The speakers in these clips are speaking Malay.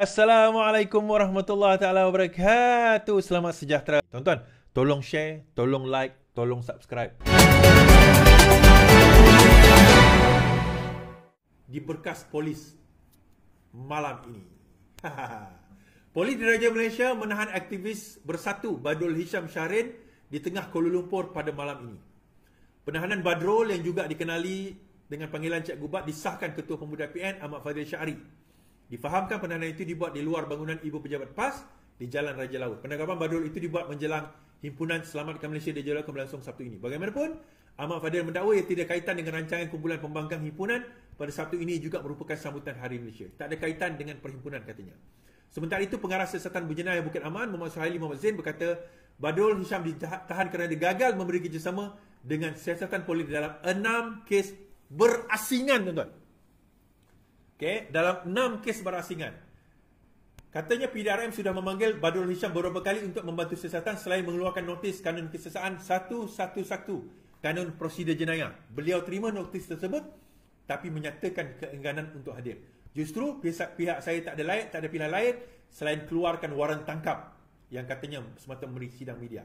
Assalamualaikum warahmatullahi taala wabarakatuh. Selamat sejahtera. Tonton, tolong share, tolong like, tolong subscribe. Di berkas polis malam ini. polis Diraja Malaysia menahan aktivis Bersatu Badrul Hisham Syarin di tengah Kuala Lumpur pada malam ini. Penahanan Badrul yang juga dikenali dengan panggilan Cik Gubat disahkan Ketua Pemuda PN Ahmad Fadil Syari Difahamkan penanda itu dibuat di luar bangunan ibu pejabat PAS di Jalan Raja Laut. Penangkapan Badrul itu dibuat menjelang himpunan Selamatkan Malaysia di Jalan berlangsung Sabtu ini. Bagaimanapun, Ahmad Fadil mendakwa ia tidak kaitan dengan rancangan kumpulan pembangkang himpunan pada Sabtu ini juga merupakan sambutan Hari Malaysia. Tak ada kaitan dengan perhimpunan katanya. Sementara itu, pengarah siasatan berjenayah Bukit Aman, Muhammad Suhaili Muhammad Zain berkata, Badrul Hisham ditahan kerana dia gagal memberi kerjasama dengan siasatan polis dalam enam kes berasingan tuan-tuan. Okay, dalam enam kes berasingan. Katanya PDRM sudah memanggil Badrul Hisham beberapa kali untuk membantu siasatan selain mengeluarkan notis kanun kesesaan 111 kanun prosedur jenayah. Beliau terima notis tersebut tapi menyatakan keengganan untuk hadir. Justru pihak, saya tak ada layak, tak ada pilihan lain selain keluarkan waran tangkap yang katanya semata memberi sidang media.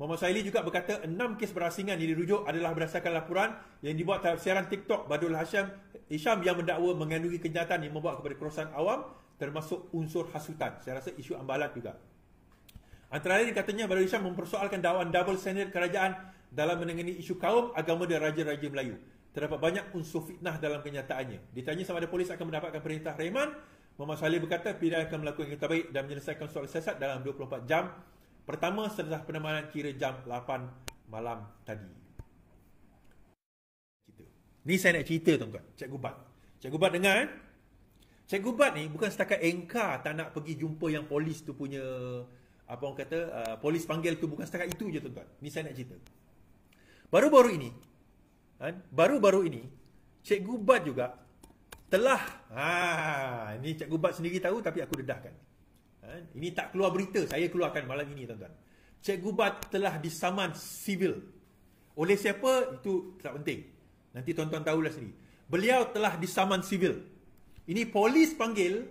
Muhammad Saili juga berkata enam kes berasingan yang dirujuk adalah berdasarkan laporan yang dibuat dalam siaran TikTok Badul Hasyam Isham yang mendakwa mengandungi kenyataan yang membawa kepada kerosan awam termasuk unsur hasutan. Saya rasa isu ambalat juga. Antara lain katanya Badar Isham mempersoalkan dakwaan double standard kerajaan dalam menangani isu kaum, agama dan raja-raja Melayu. Terdapat banyak unsur fitnah dalam kenyataannya. Ditanya sama ada polis akan mendapatkan perintah Rehman, Muhammad Salih berkata pilihan akan melakukan yang terbaik dan menyelesaikan soal sesat dalam 24 jam. Pertama, setelah penemanan kira jam 8 malam tadi. Ni saya nak cerita tuan-tuan. Cikgu Bat. Cikgu Bat dengar eh. Cikgu Bat ni bukan setakat engkar tak nak pergi jumpa yang polis tu punya apa orang kata uh, polis panggil tu bukan setakat itu je tuan-tuan. Ni saya nak cerita. Baru-baru ini kan? baru-baru ini Cikgu Bat juga telah ha ni Cikgu Bat sendiri tahu tapi aku dedahkan. Kan? Ini tak keluar berita, saya keluarkan malam ini tuan-tuan. Cikgu Bat telah disaman sivil. Oleh siapa? Itu tak penting. Nanti tuan-tuan tahulah sendiri. Beliau telah disaman sivil. Ini polis panggil,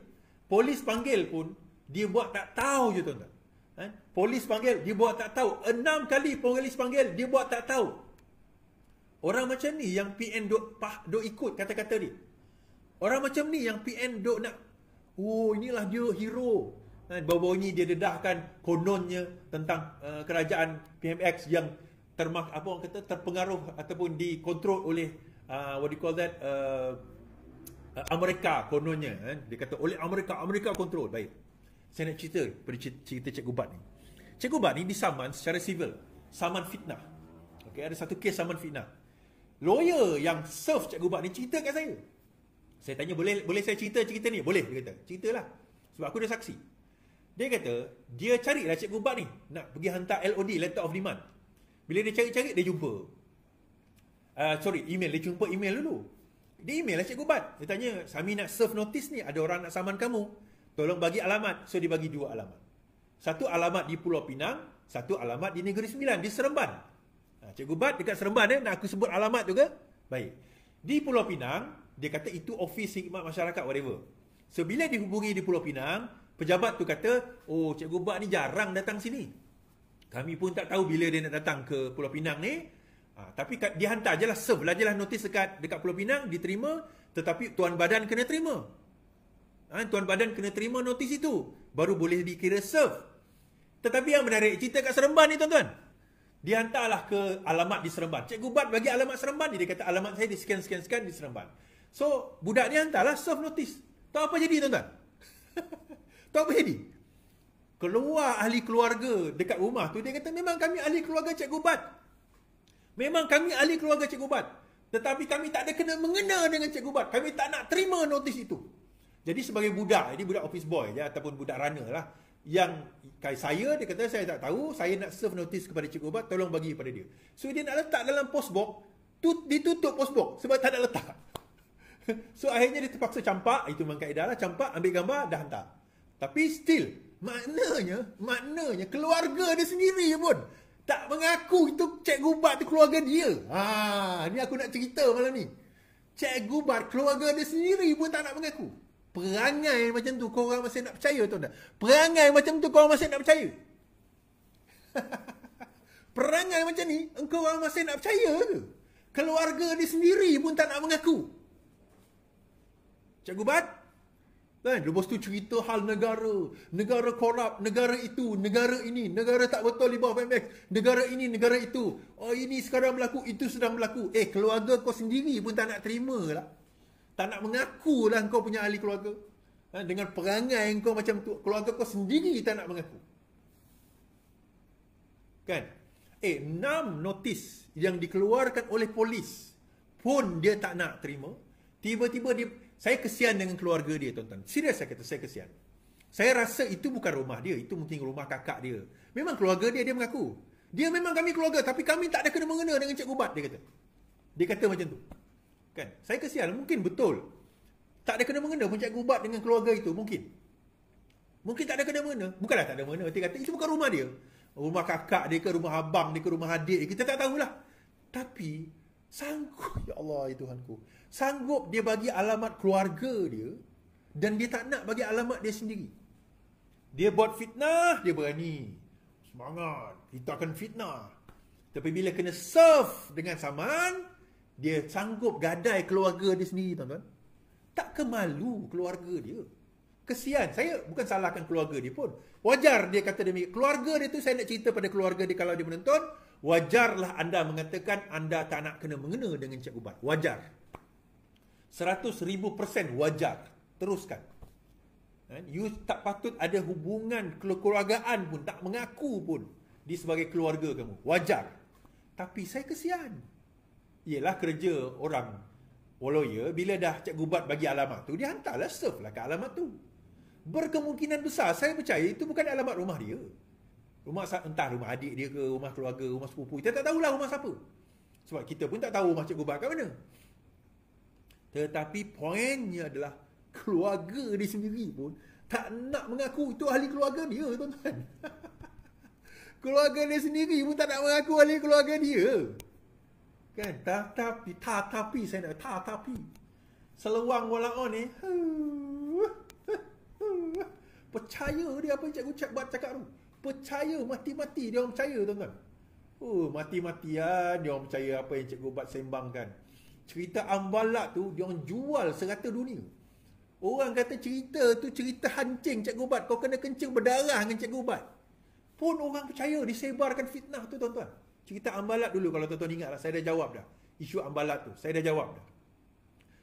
polis panggil pun dia buat tak tahu je tuan-tuan. Ha? Polis panggil, dia buat tak tahu. Enam kali polis panggil, dia buat tak tahu. Orang macam ni yang PN duk, pah, ikut kata-kata dia. Orang macam ni yang PN duk nak, oh inilah dia hero. Ha? Bawa-bawa ni dia dedahkan kononnya tentang uh, kerajaan PMX yang termak apa orang kata terpengaruh ataupun dikontrol oleh uh, what do you call that uh, uh Amerika kononnya eh? dia kata oleh Amerika Amerika kontrol baik saya nak cerita pada cerita Cikgu Bat ni Cikgu Bat ni disaman secara civil saman fitnah okay, ada satu kes saman fitnah lawyer yang serve Cikgu Bat ni cerita kat saya saya tanya boleh boleh saya cerita cerita ni boleh dia kata ceritalah sebab aku dah saksi dia kata dia carilah Cikgu Bat ni nak pergi hantar LOD letter of demand bila dia cari-cari, dia jumpa. Uh, sorry, email. Dia jumpa email dulu. Dia email lah Cikgu Bat. Dia tanya, Sami nak serve notice ni, ada orang nak saman kamu. Tolong bagi alamat. So, dia bagi dua alamat. Satu alamat di Pulau Pinang, satu alamat di Negeri Sembilan, di Seremban. Uh, Cikgu dekat Seremban eh, nak aku sebut alamat juga, Baik. Di Pulau Pinang, dia kata itu ofis hikmat masyarakat, whatever. So, bila dihubungi di Pulau Pinang, pejabat tu kata, oh Cikgu Bat ni jarang datang sini. Kami pun tak tahu bila dia nak datang ke Pulau Pinang ni. Ha, tapi kat, dia hantar je lah, serve lah je lah notis dekat, dekat Pulau Pinang, diterima. Tetapi Tuan Badan kena terima. Ha, Tuan Badan kena terima notis itu. Baru boleh dikira serve. Tetapi yang menarik cerita kat Seremban ni tuan-tuan. Dia hantarlah ke alamat di Seremban. Cikgu Bat bagi alamat Seremban ni. Dia kata alamat saya di scan-scan-scan di Seremban. So, budak ni hantarlah serve notis. Tahu apa jadi tuan-tuan? Tahu apa jadi? keluar ahli keluarga dekat rumah tu dia kata memang kami ahli keluarga cikgu Bat. Memang kami ahli keluarga cikgu Bat. Tetapi kami tak ada kena mengena dengan cikgu Bat. Kami tak nak terima notis itu. Jadi sebagai budak, ini budak office boy ya, ataupun budak runner lah. Yang saya, dia kata saya tak tahu, saya nak serve notis kepada cikgu Bat, tolong bagi kepada dia. So dia nak letak dalam postbox, tu, ditutup postbox sebab tak nak letak. So akhirnya dia terpaksa campak, itu memang kaedah lah, campak, ambil gambar, dah hantar. Tapi still, Maknanya, maknanya keluarga dia sendiri pun tak mengaku itu cikgu Bar tu keluarga dia. Ha, ni aku nak cerita malam ni. Cikgu Bar keluarga dia sendiri pun tak nak mengaku. Perangai macam tu kau orang masih nak percaya tu dah. Perangai macam tu kau orang masih nak percaya. Perangai macam ni engkau orang masih nak percaya ke? Keluarga dia sendiri pun tak nak mengaku. Cikgu Bar Kan? Lepas tu cerita hal negara. Negara korup. Negara itu. Negara ini. Negara tak betul di bawah FMX. Negara ini. Negara itu. Oh ini sekarang berlaku. Itu sedang berlaku. Eh keluarga kau sendiri pun tak nak terima lah. Tak nak mengaku lah kau punya ahli keluarga. Kan? Dengan perangai kau macam tu. Keluarga kau sendiri tak nak mengaku. Kan? Eh, enam notis yang dikeluarkan oleh polis pun dia tak nak terima. Tiba-tiba dia saya kesian dengan keluarga dia tuan-tuan. Serius saya kata saya kesian. Saya rasa itu bukan rumah dia. Itu mungkin rumah kakak dia. Memang keluarga dia, dia mengaku. Dia memang kami keluarga tapi kami tak ada kena-mengena dengan Cik Gubat dia kata. Dia kata macam tu. Kan? Saya kesian. Mungkin betul. Tak ada kena-mengena pun Cik Gubat dengan keluarga itu. Mungkin. Mungkin tak ada kena-mengena. Bukanlah tak ada mengena. Dia kata itu bukan rumah dia. Rumah kakak dia ke, rumah abang dia ke, rumah adik dia. Kita tak tahulah. Tapi Sanggup ya Allah ya Tuhanku. Sanggup dia bagi alamat keluarga dia dan dia tak nak bagi alamat dia sendiri. Dia buat fitnah, dia berani. Semangat, kita akan fitnah. Tapi bila kena serve dengan saman, dia sanggup gadai keluarga dia sendiri, tuan-tuan. Tak kemalu keluarga dia. Kesian, saya bukan salahkan keluarga dia pun. Wajar dia kata demi keluarga dia tu saya nak cerita pada keluarga dia kalau dia menonton. Wajarlah anda mengatakan anda tak nak kena mengena dengan Cik Gubat. Wajar. 100,000% wajar. Teruskan. Ha, you tak patut ada hubungan keluargaan pun. Tak mengaku pun. Di sebagai keluarga kamu. Wajar. Tapi saya kesian. Ialah kerja orang walau ya Bila dah Cik Gubat bagi alamat tu. Dia hantarlah serve lah ke alamat tu. Berkemungkinan besar saya percaya itu bukan alamat rumah dia. Rumah entah rumah adik dia ke, rumah keluarga, rumah sepupu. Kita tak tahulah rumah siapa. Sebab kita pun tak tahu rumah Cik Gubat kat mana. Tetapi poinnya adalah keluarga dia sendiri pun tak nak mengaku itu ahli keluarga dia tuan-tuan. keluarga dia sendiri pun tak nak mengaku ahli keluarga dia. Kan? Tetapi, tetapi saya nak, tetapi. Seluang walaun ni. Percaya dia apa Cikgu Cik buat cakap tu percaya mati-mati dia orang percaya tuan-tuan. Oh, mati-matian dia orang percaya apa yang cikgu Bat sembangkan. Cerita Ambalat tu dia orang jual serata dunia. Orang kata cerita tu cerita hancing cikgu Bat. Kau kena kencing berdarah dengan cikgu Bat. Pun orang percaya disebarkan fitnah tu tuan-tuan. Cerita Ambalat dulu kalau tuan-tuan ingat lah. Saya dah jawab dah. Isu Ambalat tu. Saya dah jawab dah.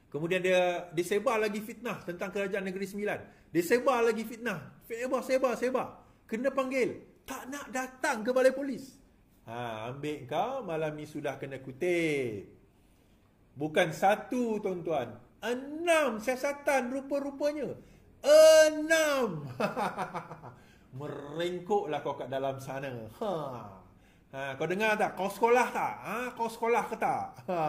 Kemudian dia disebar lagi fitnah tentang kerajaan negeri sembilan. Disebar lagi fitnah. Sebar, sebar, sebar. sebar kena panggil tak nak datang ke balai polis ha ambil kau malam ni sudah kena kutip bukan satu tuan-tuan enam siasatan rupa-rupanya enam merengkuklah kau kat dalam sana ha ha kau dengar tak kau sekolah tak ha kau sekolah ke tak ha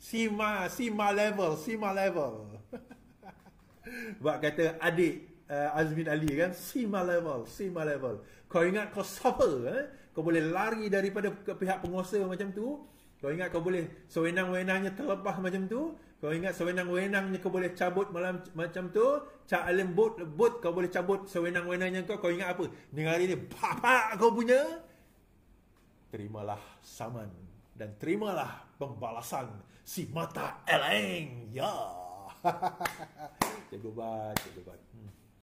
sima sima level sima level Sebab kata adik uh, Azmin Ali kan see my level see my level kau ingat kau suffer eh? kau boleh lari daripada pihak penguasa macam tu kau ingat kau boleh sewenang-wenangnya terlepas macam tu kau ingat sewenang-wenangnya kau boleh cabut malam macam tu cak alim bot bot kau boleh cabut sewenang-wenangnya kau kau ingat apa dengar ini bapak kau punya terimalah saman dan terimalah pembalasan si mata eleng ya yeah. Jago banget, jago banget.